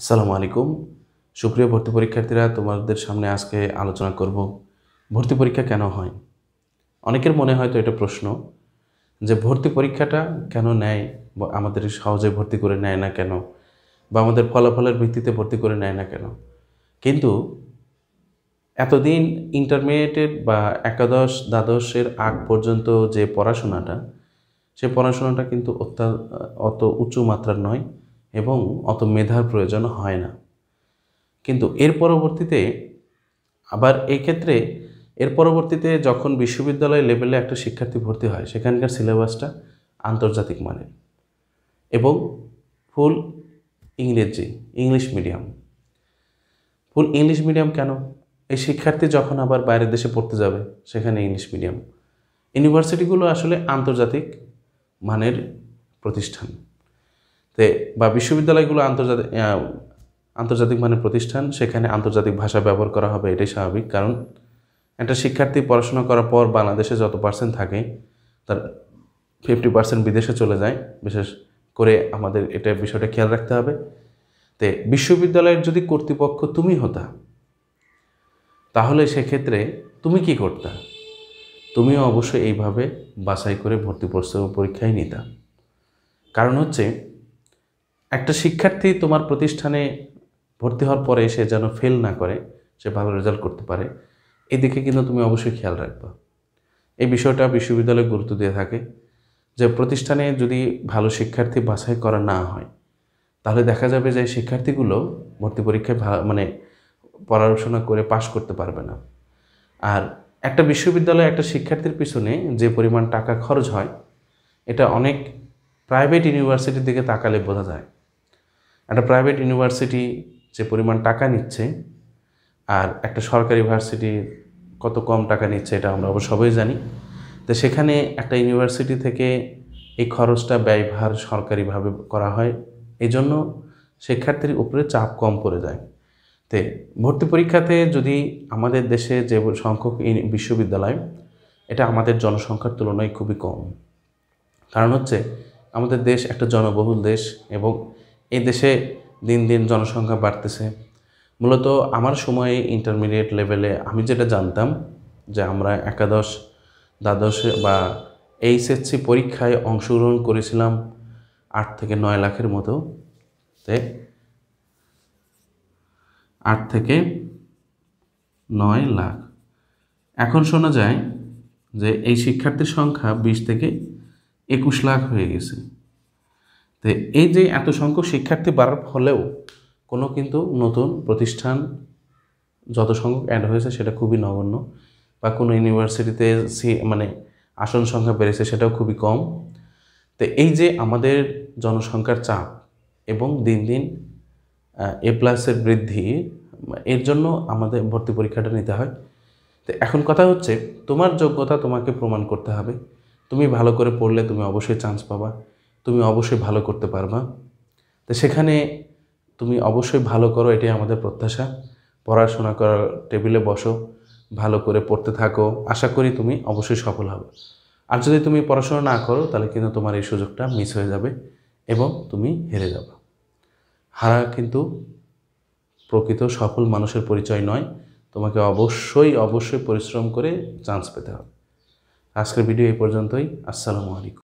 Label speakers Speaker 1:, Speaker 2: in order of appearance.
Speaker 1: আসসালামু আলাইকুম সুপ্রিয় ভর্তি পরীক্ষার্থীরা তোমাদের সামনে আজকে আলোচনা করব ভর্তি পরীক্ষা কেন হয় অনেকের মনে হয় তো এটা প্রশ্ন যে ভর্তি পরীক্ষাটা কেন নেয় আমাদের সহজে ভর্তি করে নেয় না কেন বা আমাদের ফলাফলের ভিত্তিতে ভর্তি করে নেয় না কেন কিন্তু এতদিন ইন্টারমিডিয়েটের বা একাদশ দ্বাদশের আগ পর্যন্ত যে পড়াশোনাটা সে পড়াশোনাটা কিন্তু অত্যা অত উঁচু মাত্রার নয় এবং অত মেধার প্রয়োজন হয় না কিন্তু এর পরবর্তীতে আবার এই ক্ষেত্রে এর পরবর্তীতে যখন বিশ্ববিদ্যালয় লেভেলে একটা শিক্ষার্থী ভর্তি হয় সেখানকার সিলেবাসটা আন্তর্জাতিক মানের এবং ফুল ইংরেজি English medium full English medium কেন এই শিক্ষার্থী যখন আবার বাইরের দেশে পড়তে যাবে সেখানে ইংলিশ মিডিয়াম ইউনিভার্সিটিগুলো আসলে আন্তর্জাতিক মানের প্রতিষ্ঠান তে বা বিশ্ববিদ্যালয়গুলো আন্তর্জাতিক আন্তর্জাতিক মানে প্রতিষ্ঠান সেখানে আন্তর্জাতিক ভাষা ব্যবহার করা হবে এটাই স্বাভাবিক কারণ একটা শিক্ষার্থী পড়াশোনা করার পর বাংলাদেশে যত পার্সেন্ট থাকে তার ফিফটি পার্সেন্ট বিদেশে চলে যায় বিশেষ করে আমাদের এটা বিষয়টা খেয়াল রাখতে হবে তে বিশ্ববিদ্যালয়ের যদি কর্তৃপক্ষ তুমি হতা তাহলে সেক্ষেত্রে তুমি কি করতা তুমিও অবশ্যই এইভাবে বাছাই করে ভর্তি পরীক্ষায় নিতা কারণ হচ্ছে একটা শিক্ষার্থী তোমার প্রতিষ্ঠানে ভর্তি হওয়ার পরে সে যেন ফেল না করে সে ভালো রেজাল্ট করতে পারে এদিকে কিন্তু তুমি অবশ্যই খেয়াল রাখবে এই বিষয়টা বিশ্ববিদ্যালয় গুরুত্ব দিয়ে থাকে যে প্রতিষ্ঠানে যদি ভালো শিক্ষার্থী বাছাই করা না হয় তাহলে দেখা যাবে যে শিক্ষার্থীগুলো ভর্তি পরীক্ষায় মানে পড়াশোনা করে পাশ করতে পারবে না আর একটা বিশ্ববিদ্যালয়ে একটা শিক্ষার্থীর পিছনে যে পরিমাণ টাকা খরচ হয় এটা অনেক প্রাইভেট ইউনিভার্সিটির দিকে তাকালে বোঝা যায় একটা প্রাইভেট ইউনিভার্সিটি যে পরিমাণ টাকা নিচ্ছে আর একটা সরকারি ইউনিভার্সিটি কত কম টাকা নিচ্ছে এটা আমরা অবশ্য সবাই জানি তো সেখানে একটা ইউনিভার্সিটি থেকে এই খরচটা ব্যয়ভার সরকারিভাবে করা হয় এই জন্য শিক্ষার্থীর উপরে চাপ কম পড়ে যায় তে ভর্তি পরীক্ষাতে যদি আমাদের দেশে যে সংখ্যক বিশ্ববিদ্যালয় এটা আমাদের জনসংখ্যার তুলনায় খুবই কম কারণ হচ্ছে আমাদের দেশ একটা জনবহুল দেশ এবং এই দেশে দিন দিন জনসংখ্যা বাড়তেছে মূলত আমার সময়ে ইন্টারমিডিয়েট লেভেলে আমি যেটা জানতাম যে আমরা একাদশ দ্বাদশ বা এইচএসসি পরীক্ষায় অংশগ্রহণ করেছিলাম আট থেকে নয় লাখের মতো তে আট থেকে নয় লাখ এখন শোনা যায় যে এই শিক্ষার্থীর সংখ্যা বিশ থেকে একুশ লাখ হয়ে গেছে তো এই যে এত সংখ্যক শিক্ষার্থী বাড়ার ফলেও কোনো কিন্তু নতুন প্রতিষ্ঠান যত সংখ্যক অ্যাড হয়েছে সেটা খুবই নগণ্য বা কোনো ইউনিভার্সিটিতে মানে আসন সংখ্যা বেড়েছে সেটাও খুবই কম তো এই যে আমাদের জনসংখ্যার চাপ এবং দিন দিন এ প্লাসের বৃদ্ধি এর জন্য আমাদের ভর্তি পরীক্ষাটা নিতে হয় তো এখন কথা হচ্ছে তোমার যোগ্যতা তোমাকে প্রমাণ করতে হবে তুমি ভালো করে পড়লে তুমি অবশ্যই চান্স পাবা তুমি অবশ্যই ভালো করতে পারবা তো সেখানে তুমি অবশ্যই ভালো করো এটাই আমাদের প্রত্যাশা পড়াশোনা করার টেবিলে বসো ভালো করে পড়তে থাকো আশা করি তুমি অবশ্যই সফল হবে আর যদি তুমি পড়াশোনা না করো তাহলে কিন্তু তোমার এই সুযোগটা মিস হয়ে যাবে এবং তুমি হেরে যাবে হারা কিন্তু প্রকৃত সফল মানুষের পরিচয় নয় তোমাকে অবশ্যই অবশ্যই পরিশ্রম করে চান্স পেতে হবে আজকের ভিডিও এই পর্যন্তই আসসালামু আলাইকুম